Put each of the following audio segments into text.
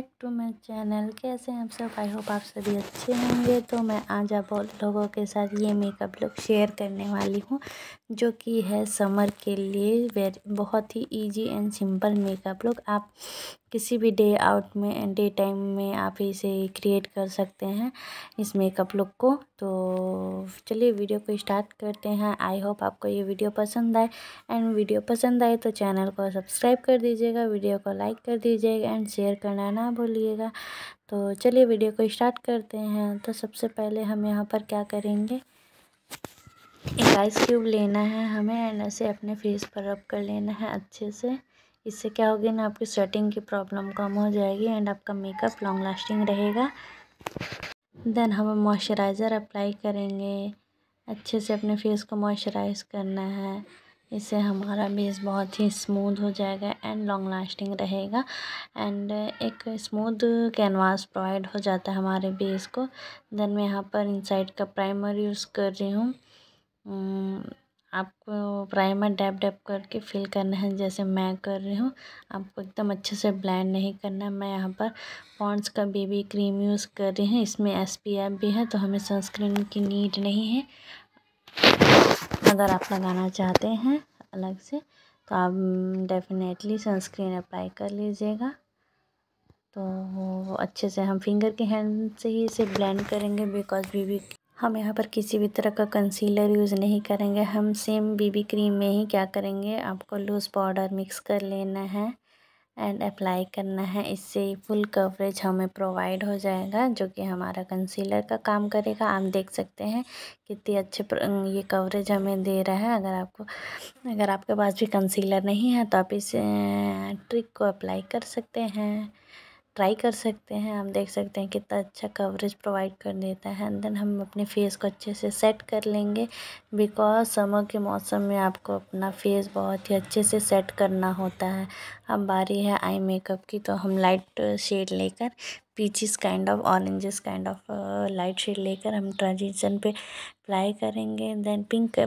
back to my channel कैसे हैं आप सब आई होप आप सभी अच्छे होंगे तो मैं आज आप लोगों के साथ ये मेकअप लुक शेयर करने वाली हूँ जो कि है समर के लिए वेरी बहुत ही easy and simple makeup look आप किसी भी डे आउट में डे टाइम में आप इसे क्रिएट कर सकते हैं इस मेकअप लुक को तो चलिए वीडियो को स्टार्ट करते हैं आई होप आपको ये वीडियो पसंद आए एंड वीडियो पसंद आए तो चैनल को सब्सक्राइब कर दीजिएगा वीडियो को लाइक कर दीजिएगा एंड शेयर करना ना ना भूलिएगा तो चलिए वीडियो को स्टार्ट करते हैं तो सबसे पहले हम यहाँ पर क्या करेंगे एक आइस क्यूब लेना है हमें एंड ऐसे अपने फेस पर रब कर लेना है अच्छे से इससे क्या होगी ना आपकी स्वेटिंग की प्रॉब्लम कम हो जाएगी एंड आपका मेकअप लॉन्ग लास्टिंग रहेगा देन हम मॉइस्चराइज़र अप्लाई करेंगे अच्छे से अपने फेस को मॉइस्चराइज करना है इससे हमारा बेस बहुत ही स्मूथ हो जाएगा एंड लॉन्ग लास्टिंग रहेगा एंड एक स्मूथ कैनवास प्रोवाइड हो जाता है हमारे बेस को देन मैं यहाँ पर इनसाइड का प्राइमर यूज़ कर रही हूँ hmm, आपको प्राइमर डैप डैप करके फिल करना है जैसे मैं कर रही हूँ आपको एकदम अच्छे से ब्लेंड नहीं करना है मैं यहाँ पर पॉन्ड्स का बेबी क्रीम यूज़ कर रही हूँ इसमें एस भी है तो हमें सनस्क्रीन की नीड नहीं है अगर आप लगाना चाहते हैं अलग से तो आप डेफिनेटली सनस्क्रीन अप्लाई कर लीजिएगा तो अच्छे से हम फिंगर के हैंड से ही इसे ब्लेंड करेंगे बिकॉज बीबी हम यहाँ पर किसी भी तरह का कंसीलर यूज़ नहीं करेंगे हम सेम बीबी क्रीम में ही क्या करेंगे आपको लूज़ पाउडर मिक्स कर लेना है एंड अप्लाई करना है इससे फुल कवरेज हमें प्रोवाइड हो जाएगा जो कि हमारा कंसीलर का काम करेगा आप देख सकते हैं कितनी अच्छे ये कवरेज हमें दे रहा है अगर आपको अगर आपके पास भी कंसीलर नहीं है तो आप इस ट्रिक को अप्लाई कर सकते हैं ट्राई कर सकते हैं आप देख सकते हैं कितना अच्छा कवरेज प्रोवाइड कर देता है एंड देन हम अपने फेस को अच्छे से सेट कर लेंगे बिकॉज समर के मौसम में आपको अपना फेस बहुत ही अच्छे से सेट करना होता है अब बारी है आई मेकअप की तो हम लाइट शेड लेकर peaches kind of oranges kind of light shade लेकर हम ट्रांजिशन पे अप्लाई करेंगे देन पिंक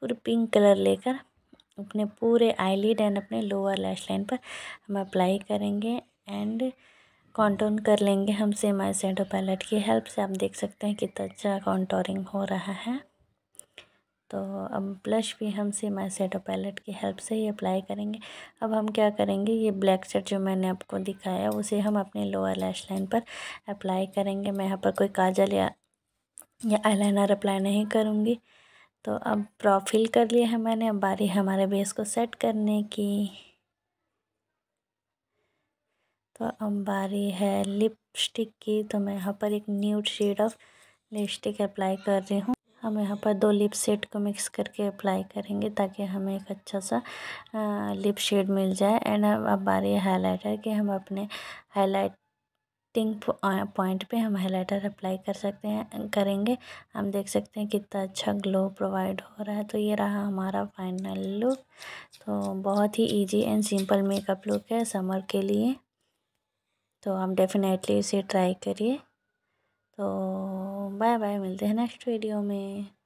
पूरे पिंक कलर लेकर अपने पूरे आईलिड एंड अपने लोअर लैश लाइन पर हम अप्लाई करेंगे एंड कॉन्टोन कर लेंगे हम आई शेडो पैलेट की हेल्प से आप देख सकते हैं कितना अच्छा कॉन्टोरिंग हो रहा है तो अब ब्लश भी हम आई शेडो पैलेट की हेल्प से ही अप्लाई करेंगे अब हम क्या करेंगे ये ब्लैक सेट जो मैंने आपको दिखाया उसे हम अपने लोअर लैश लाइन पर अप्लाई करेंगे मैं यहाँ पर कोई काजल या या आईलाइनर अप्लाई नहीं करूँगी तो अब प्रॉफिल कर लिया है मैंने अब बारी हमारे बेस को सेट करने की तो अंबारी है लिपस्टिक की तो मैं यहाँ पर एक nude shade of lipstick apply कर रही हूँ हम यहाँ पर दो लिप सेट को मिक्स करके अप्लाई करेंगे ताकि हमें एक अच्छा सा लिप शेड मिल जाए एंड अब आ रही है हाईलाइटर कि हम अपने हाईलाइटिंग पॉइंट पे हम हाईलाइटर अप्लाई कर सकते हैं करेंगे हम देख सकते हैं कितना अच्छा ग्लो प्रोवाइड हो रहा है तो ये रहा हमारा फाइनल लुक तो बहुत ही easy and simple makeup look है समर के लिए तो आप डेफ़िनेटली इसे ट्राई करिए तो बाय बाय मिलते हैं नेक्स्ट वीडियो में